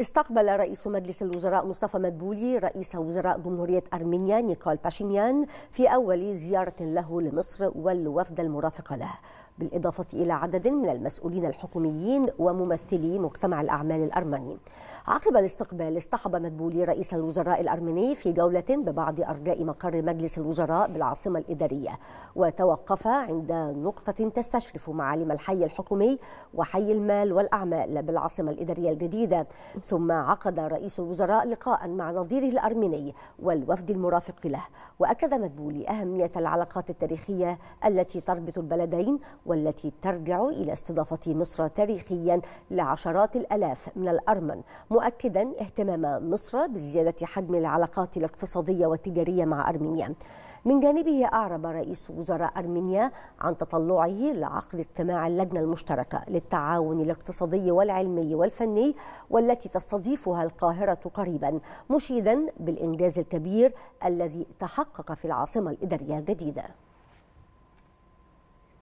استقبل رئيس مجلس الوزراء مصطفى مدبولي رئيس وزراء جمهورية أرمينيا نيكول باشينيان في أول زيارة له لمصر والوفد المرافق له بالإضافة إلى عدد من المسؤولين الحكوميين وممثلي مجتمع الأعمال الأرمني عقب الاستقبال اصطحب مدبولي رئيس الوزراء الأرمني في جولة ببعض أرجاء مقر مجلس الوزراء بالعاصمة الإدارية وتوقف عند نقطة تستشرف معالم الحي الحكومي وحي المال والأعمال بالعاصمة الإدارية الجديدة ثم عقد رئيس الوزراء لقاء مع نظيره الأرمني والوفد المرافق له وأكد مدبولي أهمية العلاقات التاريخية التي تربط البلدين والتي ترجع إلى استضافة مصر تاريخيا لعشرات الألاف من الأرمن مؤكدا اهتمام مصر بزيادة حجم العلاقات الاقتصادية والتجارية مع أرمينيا من جانبه أعرب رئيس وزراء أرمينيا عن تطلعه لعقد اجتماع اللجنة المشتركة للتعاون الاقتصادي والعلمي والفني والتي تستضيفها القاهرة قريبا مشيدا بالإنجاز الكبير الذي تحقق في العاصمة الإدارية الجديدة